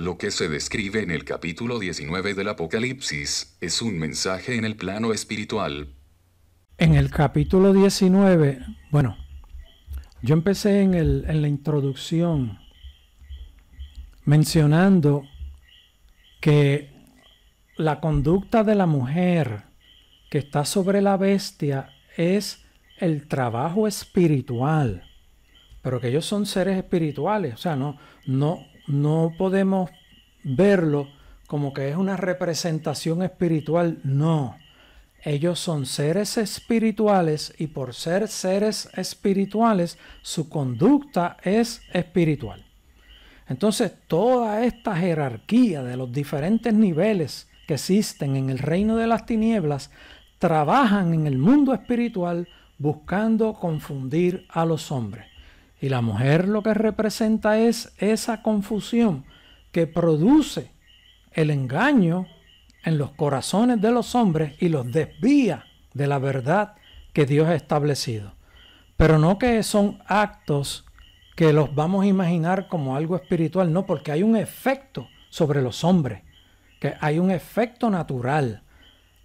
Lo que se describe en el capítulo 19 del Apocalipsis es un mensaje en el plano espiritual. En el capítulo 19, bueno, yo empecé en, el, en la introducción mencionando que la conducta de la mujer que está sobre la bestia es el trabajo espiritual, pero que ellos son seres espirituales, o sea, no, no, no podemos verlo como que es una representación espiritual, no. Ellos son seres espirituales y por ser seres espirituales, su conducta es espiritual. Entonces, toda esta jerarquía de los diferentes niveles que existen en el reino de las tinieblas trabajan en el mundo espiritual buscando confundir a los hombres. Y la mujer lo que representa es esa confusión que produce el engaño en los corazones de los hombres y los desvía de la verdad que Dios ha establecido. Pero no que son actos que los vamos a imaginar como algo espiritual, no, porque hay un efecto sobre los hombres, que hay un efecto natural.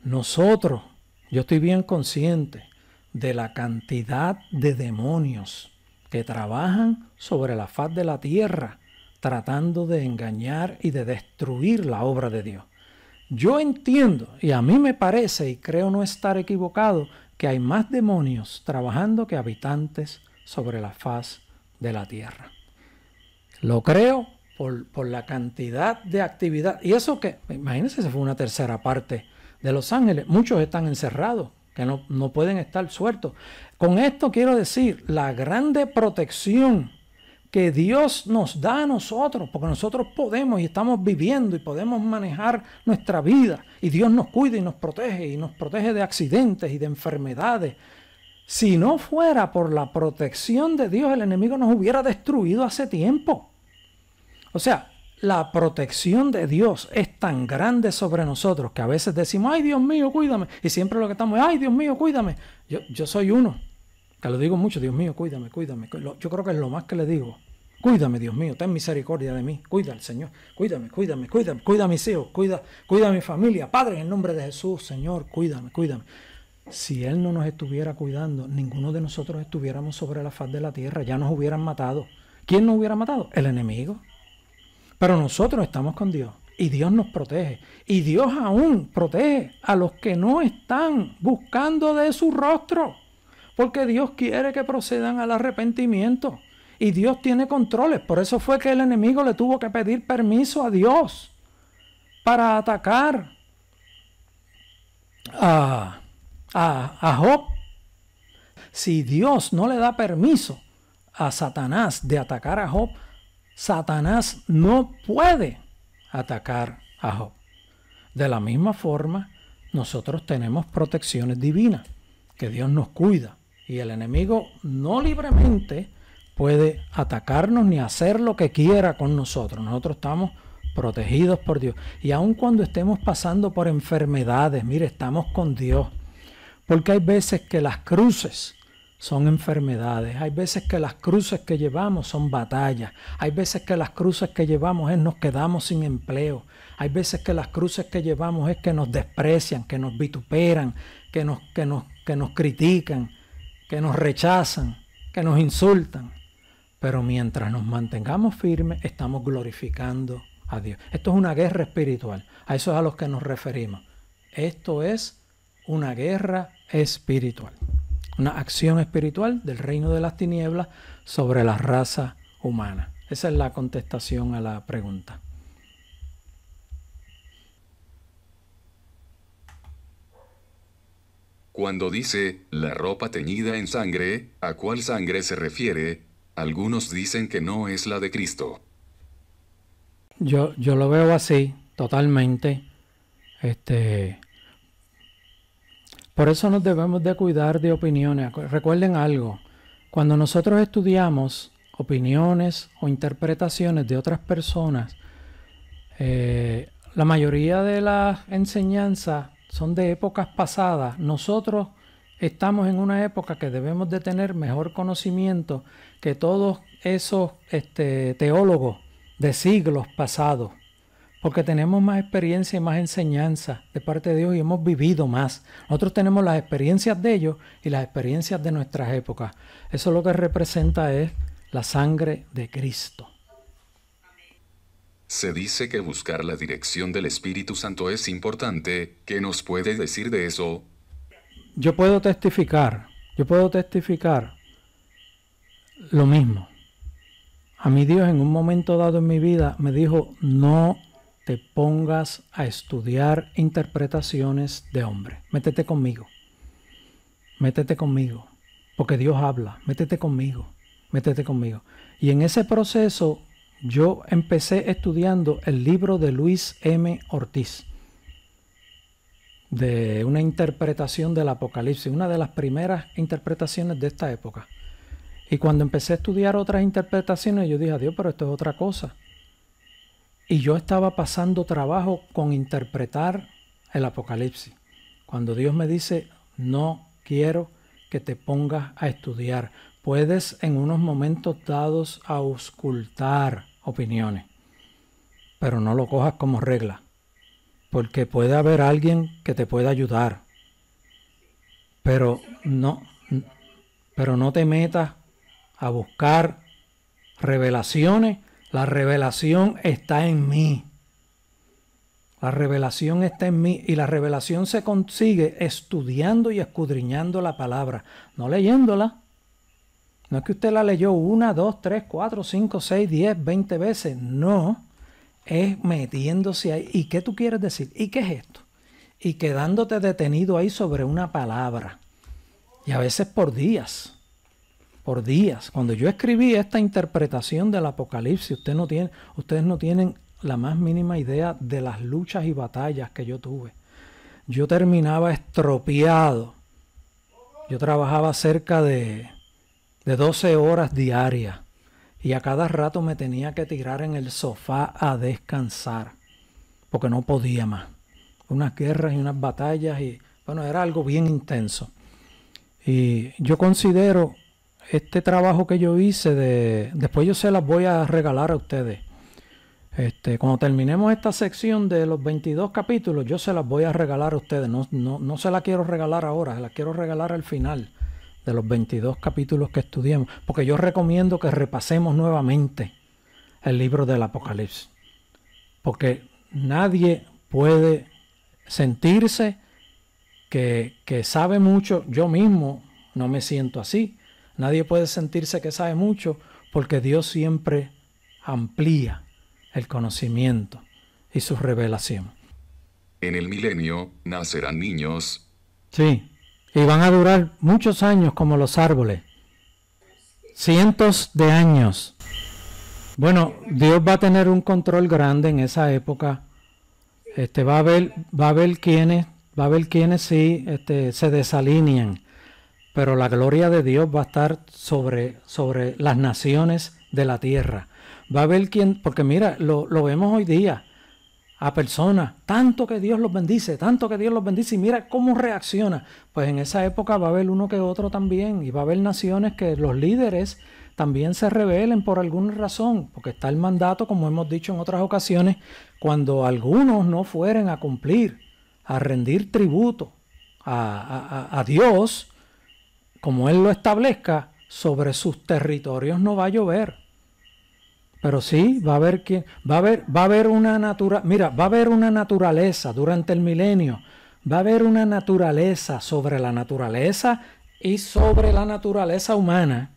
Nosotros, yo estoy bien consciente de la cantidad de demonios que trabajan sobre la faz de la tierra tratando de engañar y de destruir la obra de Dios. Yo entiendo, y a mí me parece, y creo no estar equivocado, que hay más demonios trabajando que habitantes sobre la faz de la tierra. Lo creo por, la cantidad de actividad. Y eso que, imagínense, se fue una tercera parte de Los Ángeles. Muchos están encerrados que no, pueden estar sueltos. Con esto quiero decir la grande protección que Dios nos da a nosotros, porque nosotros podemos y estamos viviendo y podemos manejar nuestra vida, y Dios nos cuida y nos protege, y nos protege de accidentes y de enfermedades. Si no fuera por la protección de Dios, el enemigo nos hubiera destruido hace tiempo. O sea, la protección de Dios es tan grande sobre nosotros que a veces decimos, ay Dios mío, cuídame. Y siempre lo que estamos es, ay Dios mío, cuídame. Yo, soy uno, que lo digo mucho, Dios mío, cuídame, cuídame. Yo creo que es lo más que le digo. Cuídame, Dios mío, ten misericordia de mí. Cuida al Señor. Cuídame, cuídame, cuídame. Cuida a mis hijos, cuida, cuida a mi familia. Padre, en el nombre de Jesús, Señor, cuídame, cuídame. Si Él no nos estuviera cuidando, ninguno de nosotros estuviéramos sobre la faz de la tierra. Ya nos hubieran matado. ¿Quién nos hubiera matado? El enemigo. Pero nosotros estamos con Dios y Dios nos protege. Y Dios aún protege a los que no están buscando de su rostro. Porque Dios quiere que procedan al arrepentimiento. Y Dios tiene controles. Por eso fue que el enemigo le tuvo que pedir permiso a Dios para atacar a, a, Job. Si Dios no le da permiso a Satanás de atacar a Job, Satanás no puede atacar a Job. De la misma forma, nosotros tenemos protecciones divinas, que Dios nos cuida. Y el enemigo no libremente puede atacarnos ni hacer lo que quiera con nosotros. Nosotros estamos protegidos por Dios. Y aun cuando estemos pasando por enfermedades, mire, estamos con Dios. Porque hay veces que las cruces son enfermedades, hay veces que las cruces que llevamos son batallas, hay veces que las cruces que llevamos es nos quedamos sin empleo, hay veces que las cruces que llevamos es que nos desprecian, que nos vituperan, que nos, que nos critican, que nos rechazan, que nos insultan. Pero mientras nos mantengamos firmes, estamos glorificando a Dios. Esto es una guerra espiritual, a eso es a los que nos referimos. Esto es una guerra espiritual una acción espiritual del reino de las tinieblas sobre la raza humana. Esa es la contestación a la pregunta. Cuando dice la ropa teñida en sangre, ¿a cuál sangre se refiere? Algunos dicen que no es la de Cristo. Yo, yo lo veo así, totalmente. Este, por eso nos debemos de cuidar de opiniones. Recuerden algo, cuando nosotros estudiamos opiniones o interpretaciones de otras personas, eh, la mayoría de las enseñanzas son de épocas pasadas. Nosotros estamos en una época que debemos de tener mejor conocimiento que todos esos este, teólogos de siglos pasados porque tenemos más experiencia y más enseñanza de parte de Dios y hemos vivido más. Nosotros tenemos las experiencias de ellos y las experiencias de nuestras épocas. Eso lo que representa es la sangre de Cristo. Se dice que buscar la dirección del Espíritu Santo es importante. ¿Qué nos puede decir de eso? Yo puedo testificar, yo puedo testificar lo mismo. A mi Dios en un momento dado en mi vida me dijo, no te pongas a estudiar interpretaciones de hombre. Métete conmigo. Métete conmigo. Porque Dios habla. Métete conmigo. Métete conmigo. Y en ese proceso yo empecé estudiando el libro de Luis M. Ortiz. De una interpretación del Apocalipsis. Una de las primeras interpretaciones de esta época. Y cuando empecé a estudiar otras interpretaciones, yo dije, a Dios, pero esto es otra cosa. Y yo estaba pasando trabajo con interpretar el Apocalipsis. Cuando Dios me dice, no quiero que te pongas a estudiar, puedes en unos momentos dados auscultar opiniones, pero no lo cojas como regla, porque puede haber alguien que te pueda ayudar, pero no, pero no te metas a buscar revelaciones la revelación está en mí. La revelación está en mí y la revelación se consigue estudiando y escudriñando la palabra, no leyéndola. No es que usted la leyó una, dos, tres, cuatro, cinco, seis, diez, veinte veces. No, es metiéndose ahí. ¿Y qué tú quieres decir? ¿Y qué es esto? Y quedándote detenido ahí sobre una palabra. Y a veces por días por días. Cuando yo escribí esta interpretación del Apocalipsis, no ustedes no tienen la más mínima idea de las luchas y batallas que yo tuve. Yo terminaba estropeado. Yo trabajaba cerca de, de 12 horas diarias y a cada rato me tenía que tirar en el sofá a descansar porque no podía más. Unas guerras y unas batallas y bueno, era algo bien intenso. Y yo considero este trabajo que yo hice de. Después yo se las voy a regalar a ustedes. Este, cuando terminemos esta sección de los 22 capítulos, yo se las voy a regalar a ustedes. No, no, no se las quiero regalar ahora, se las quiero regalar al final de los 22 capítulos que estudiemos. Porque yo recomiendo que repasemos nuevamente el libro del Apocalipsis. Porque nadie puede sentirse que, que sabe mucho. Yo mismo no me siento así Nadie puede sentirse que sabe mucho porque Dios siempre amplía el conocimiento y su revelación. En el milenio nacerán niños. Sí, y van a durar muchos años como los árboles. Cientos de años. Bueno, Dios va a tener un control grande en esa época. Este va a ver, quiénes, va quiénes sí este, se desalinean pero la gloria de Dios va a estar sobre, sobre las naciones de la tierra. Va a haber quien, porque mira, lo, vemos hoy día, a personas, tanto que Dios los bendice, tanto que Dios los bendice, y mira cómo reacciona. Pues en esa época va a haber uno que otro también, y va a haber naciones que los líderes también se rebelen por alguna razón, porque está el mandato, como hemos dicho en otras ocasiones, cuando algunos no fueren a cumplir, a rendir tributo a, a Dios, como Él lo establezca, sobre sus territorios no va a llover. Pero sí, va a haber que va a haber, va a haber una natura, mira, va a haber una naturaleza durante el milenio, va a haber una naturaleza sobre la naturaleza y sobre la naturaleza humana.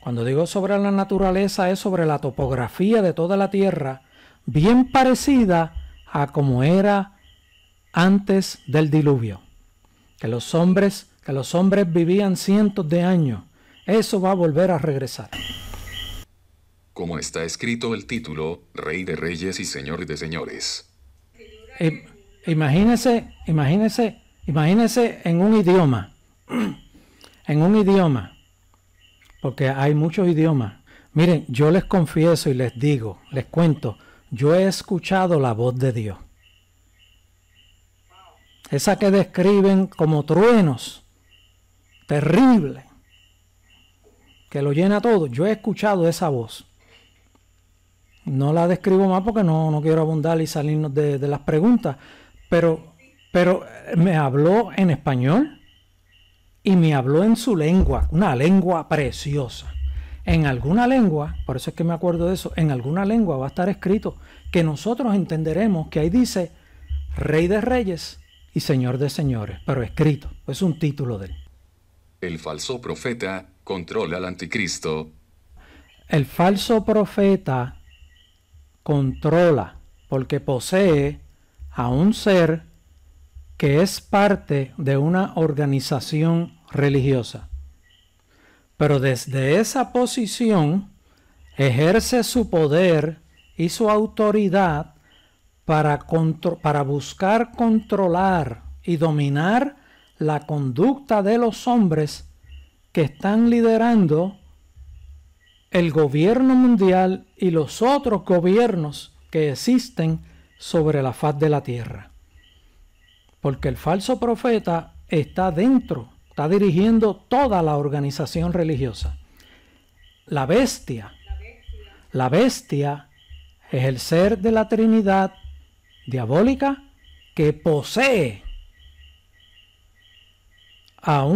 Cuando digo sobre la naturaleza es sobre la topografía de toda la tierra, bien parecida a como era antes del diluvio. Que los hombres que los hombres vivían cientos de años. Eso va a volver a regresar. Como está escrito el título, Rey de Reyes y Señor de Señores. Imagínense, imagínense, imagínense en un idioma. En un idioma. Porque hay muchos idiomas. Miren, yo les confieso y les digo, les cuento, yo he escuchado la voz de Dios. Esa que describen como truenos terrible, que lo llena todo. Yo he escuchado esa voz. No la describo más porque no, no quiero abundar y salirnos de, las preguntas, pero, pero me habló en español y me habló en su lengua, una lengua preciosa. En alguna lengua, por eso es que me acuerdo de eso, en alguna lengua va a estar escrito que nosotros entenderemos que ahí dice Rey de Reyes y Señor de Señores, pero escrito, es un título de él. El falso profeta controla al anticristo. El falso profeta controla porque posee a un ser que es parte de una organización religiosa. Pero desde esa posición ejerce su poder y su autoridad para, para buscar controlar y dominar la conducta de los hombres que están liderando el gobierno mundial y los otros gobiernos que existen sobre la faz de la tierra. Porque el falso profeta está dentro, está dirigiendo toda la organización religiosa. La bestia. La bestia es el ser de la Trinidad diabólica que posee a,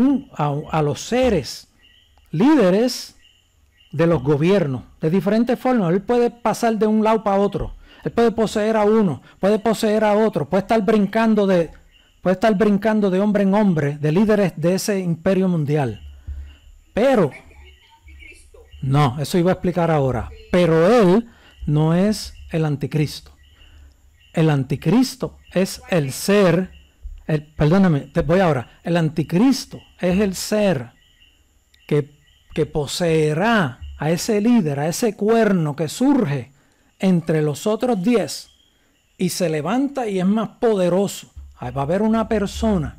a los seres líderes de los gobiernos, de diferentes formas. Él puede pasar de un lado para otro. Él puede poseer a uno, puede poseer a otro, puede estar brincando de, puede estar brincando de hombre en hombre, de líderes de ese imperio mundial. Pero, no, eso iba a explicar ahora. Pero él no es el anticristo. El anticristo es el ser perdóname, te voy ahora. El anticristo es el ser que, que poseerá a ese líder, a ese cuerno que surge entre los otros diez y se levanta y es más poderoso. va a haber una persona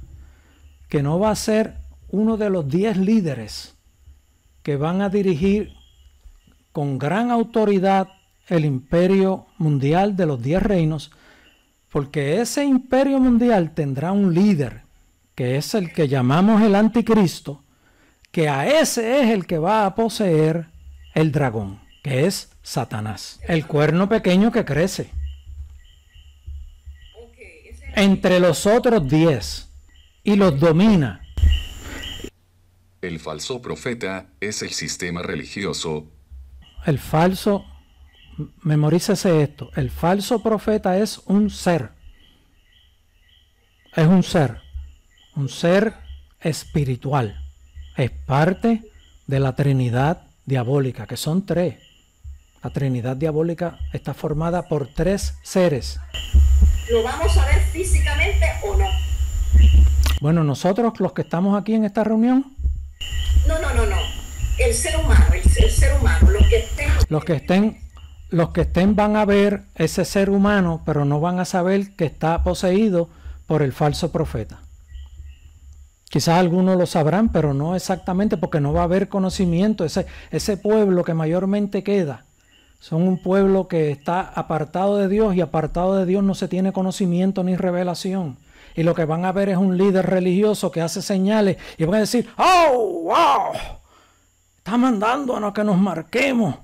que no va a ser uno de los diez líderes que van a dirigir con gran autoridad el imperio mundial de los diez reinos, porque ese imperio mundial tendrá un líder, que es el que llamamos el anticristo, que a ese es el que va a poseer el dragón, que es Satanás, el cuerno pequeño que crece. Entre los otros diez, y los domina. El falso profeta es el sistema religioso. El falso memorícese esto, el falso profeta es un ser, es un ser, un ser espiritual, es parte de la Trinidad diabólica, que son tres. La Trinidad diabólica está formada por tres seres. ¿Lo vamos a ver físicamente o no? Bueno, nosotros los que estamos aquí en esta reunión. No, no, no, no. El ser humano, el, ser humano, los que estén. Los que estén los que estén van a ver ese ser humano, pero no van a saber que está poseído por el falso profeta. Quizás algunos lo sabrán, pero no exactamente porque no va a haber conocimiento. Ese, pueblo que mayormente queda, son un pueblo que está apartado de Dios y apartado de Dios no se tiene conocimiento ni revelación. Y lo que van a ver es un líder religioso que hace señales y van a decir, ¡Oh, wow! Está mandándonos que nos marquemos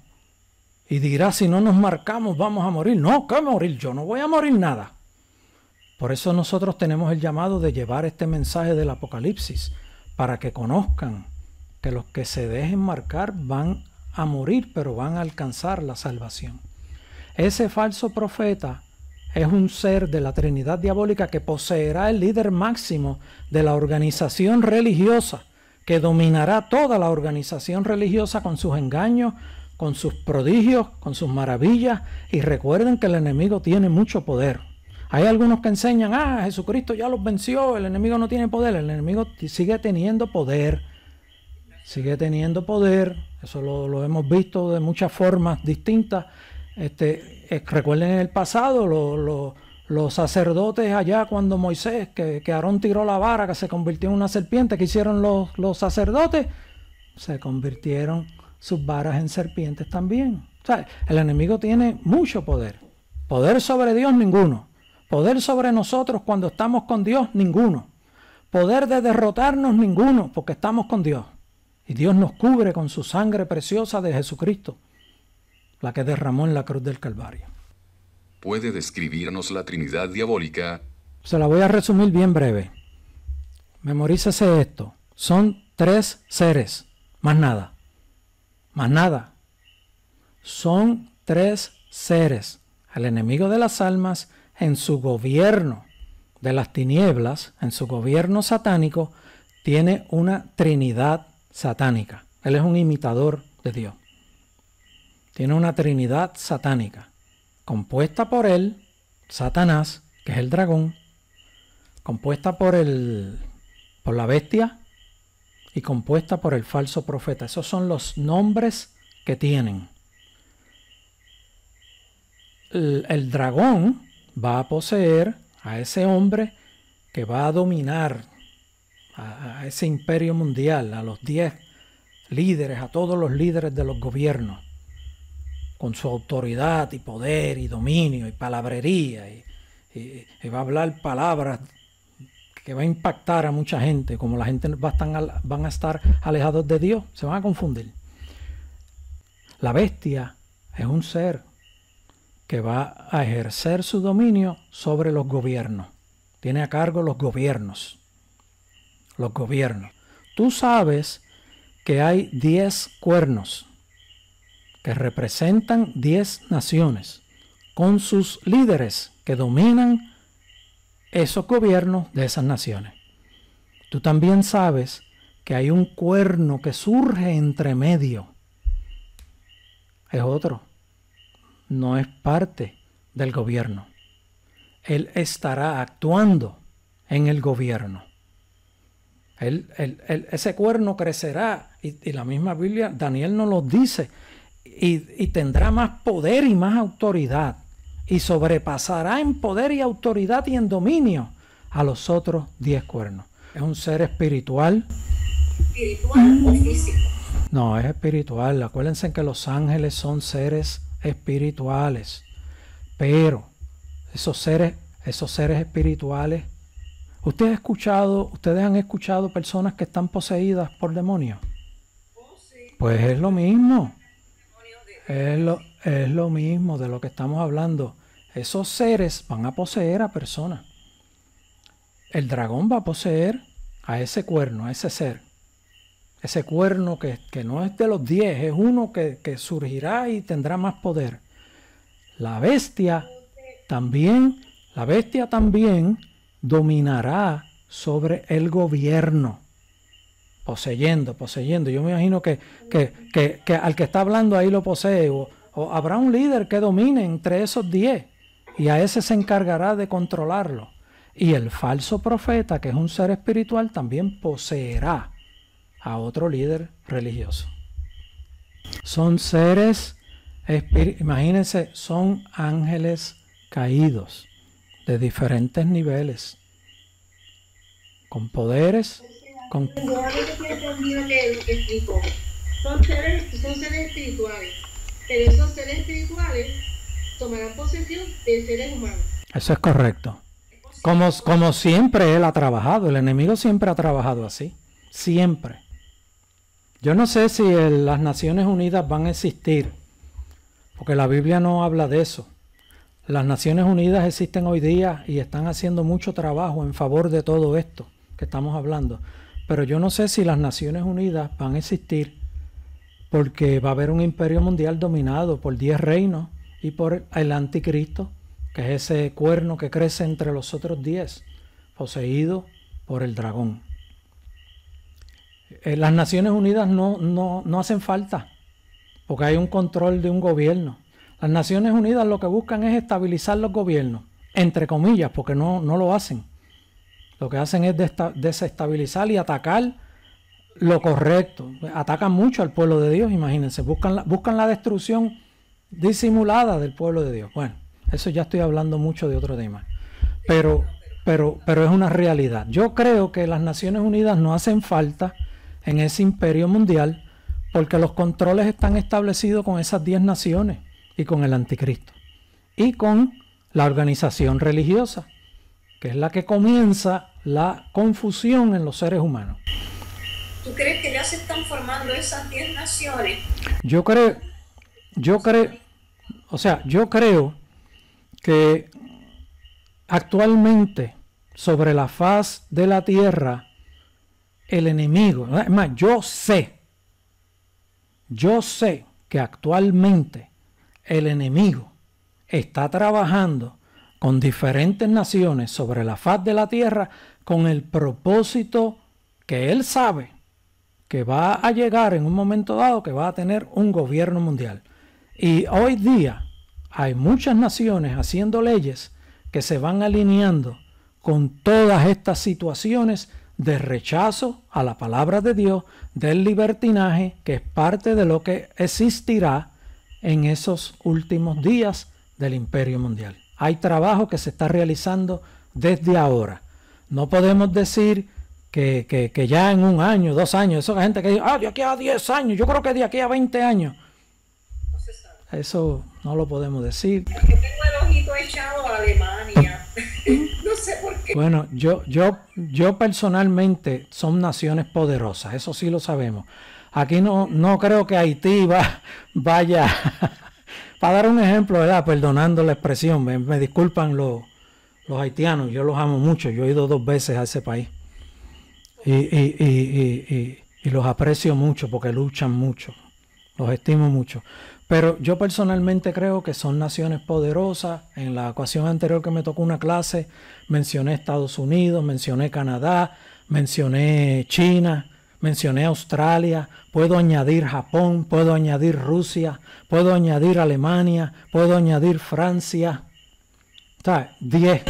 y dirá, si no nos marcamos vamos a morir. No, ¿qué morir? Yo no voy a morir nada. Por eso nosotros tenemos el llamado de llevar este mensaje del Apocalipsis, para que conozcan que los que se dejen marcar van a morir, pero van a alcanzar la salvación. Ese falso profeta es un ser de la Trinidad diabólica que poseerá el líder máximo de la organización religiosa, que dominará toda la organización religiosa con sus engaños, con sus prodigios, con sus maravillas, y recuerden que el enemigo tiene mucho poder. Hay algunos que enseñan, ah, Jesucristo ya los venció, el enemigo no tiene poder, el enemigo sigue teniendo poder, sigue teniendo poder, eso lo, hemos visto de muchas formas distintas. Este, recuerden en el pasado los sacerdotes allá cuando Moisés, que, que, Aarón tiró la vara, que se convirtió en una serpiente, que hicieron los, los sacerdotes, se convirtieron sus varas en serpientes también. O sea, el enemigo tiene mucho poder. Poder sobre Dios ninguno. Poder sobre nosotros cuando estamos con Dios ninguno. Poder de derrotarnos ninguno porque estamos con Dios. Y Dios nos cubre con su sangre preciosa de Jesucristo, la que derramó en la cruz del Calvario. ¿Puede describirnos la Trinidad diabólica? Se la voy a resumir bien breve. Memorícese esto. Son tres seres, más nada más nada. Son tres seres, el enemigo de las almas en su gobierno de las tinieblas, en su gobierno satánico, tiene una trinidad satánica. Él es un imitador de Dios. Tiene una trinidad satánica, compuesta por él, Satanás, que es el dragón, compuesta por el por la bestia y compuesta por el falso profeta. Esos son los nombres que tienen. El, dragón va a poseer a ese hombre que va a dominar a, ese imperio mundial, a los diez líderes, a todos los líderes de los gobiernos, con su autoridad y poder y dominio y palabrería, y, y va a hablar palabras que va a impactar a mucha gente, como la gente va a estar, van a estar alejados de Dios, se van a confundir. La bestia es un ser que va a ejercer su dominio sobre los gobiernos. Tiene a cargo los gobiernos. Los gobiernos. Tú sabes que hay 10 cuernos que representan 10 naciones con sus líderes que dominan esos gobiernos de esas naciones. Tú también sabes que hay un cuerno que surge entre medio. Es otro. No es parte del gobierno. Él estará actuando en el gobierno. ese cuerno crecerá y, la misma Biblia, Daniel nos lo dice, y tendrá más poder y más autoridad y sobrepasará en poder y autoridad y en dominio a los otros diez cuernos. Es un ser espiritual. ¿Espiritual o físico? No, es espiritual. Acuérdense que los ángeles son seres espirituales. Pero esos seres, esos seres espirituales, ¿ustedes, han escuchado, ustedes han escuchado personas que están poseídas por demonios. Oh, pues es lo mismo. Es lo, es lo mismo de lo que estamos hablando. Esos seres van a poseer a personas. El dragón va a poseer a ese cuerno, a ese ser. Ese cuerno que, que no es de los diez, es uno que, que surgirá y tendrá más poder. La bestia también, la bestia también dominará sobre el gobierno poseyendo, poseyendo. Yo me imagino que, que, que, al que está hablando ahí lo posee. O, habrá un líder que domine entre esos diez y a ese se encargará de controlarlo. Y el falso profeta, que es un ser espiritual, también poseerá a otro líder religioso. Son seres, imagínense, son ángeles caídos de diferentes niveles, con poderes con... de seres humanos. Eso es correcto. Como, como siempre él ha trabajado, el enemigo siempre ha trabajado así, siempre. Yo no sé si las Naciones Unidas van a existir, porque la Biblia no habla de eso. Las Naciones Unidas existen hoy día y están haciendo mucho trabajo en favor de todo esto que estamos hablando. Pero yo no sé si las Naciones Unidas van a existir porque va a haber un imperio mundial dominado por diez reinos y por el anticristo, que es ese cuerno que crece entre los otros diez, poseído por el dragón. Eh, las Naciones Unidas no, no, no hacen falta, porque hay un control de un gobierno. Las Naciones Unidas lo que buscan es estabilizar los gobiernos, entre comillas, porque no, no lo hacen. Lo que hacen es desestabilizar y atacar lo correcto. Atacan mucho al pueblo de Dios, imagínense. Buscan la, destrucción disimulada del pueblo de Dios. Bueno, eso ya estoy hablando mucho de otro tema. Pero, pero, pero es una realidad. Yo creo que las Naciones Unidas no hacen falta en ese imperio mundial porque los controles están establecidos con esas 10 naciones y con el anticristo y con la organización religiosa que es la que comienza la confusión en los seres humanos. ¿Tú crees que ya se están formando esas 10 naciones? Yo creo, yo creo, o sea, yo creo que actualmente sobre la faz de la tierra, el enemigo, es más, yo sé, yo sé que actualmente el enemigo está trabajando con diferentes naciones sobre la faz de la tierra con el propósito que él sabe que va a llegar en un momento dado que va a tener un gobierno mundial. Y hoy día hay muchas naciones haciendo leyes que se van alineando con todas estas situaciones de rechazo a la palabra de Dios, del libertinaje, que es parte de lo que existirá en esos últimos días del imperio mundial. Hay trabajo que se está realizando desde ahora. No podemos decir que, ya en un año, dos años, eso la gente que dice, ah, de aquí a 10 años, yo creo que de aquí a 20 años. Eso no lo podemos decir. tengo el ojito echado Alemania. no sé por qué. Bueno, yo, yo, yo personalmente son naciones poderosas, eso sí lo sabemos. Aquí no, no creo que Haití vaya para dar un ejemplo, Perdonando la expresión, me, disculpan los, haitianos, yo los amo mucho, yo he ido dos veces a ese país. Y, y, los aprecio mucho porque luchan mucho, los estimo mucho. Pero yo personalmente creo que son naciones poderosas. En la ecuación anterior que me tocó una clase, mencioné Estados Unidos, mencioné Canadá, mencioné China. Mencioné Australia, puedo añadir Japón, puedo añadir Rusia, puedo añadir Alemania, puedo añadir Francia. ¿Está? 10.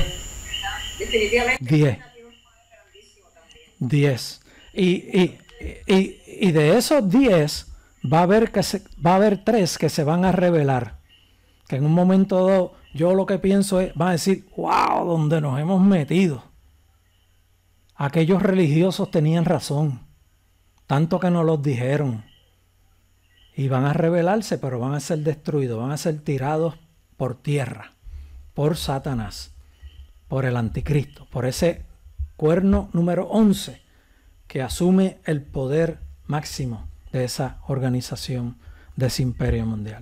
10. Y, de esos 10 va a haber que se, va a haber tres que se van a revelar. Que en un momento dado yo lo que pienso es, van a decir, wow, donde nos hemos metido. Aquellos religiosos tenían razón tanto que no los dijeron. Y van a rebelarse, pero van a ser destruidos, van a ser tirados por tierra, por Satanás, por el anticristo, por ese cuerno número 11 que asume el poder máximo de esa organización, de ese imperio mundial.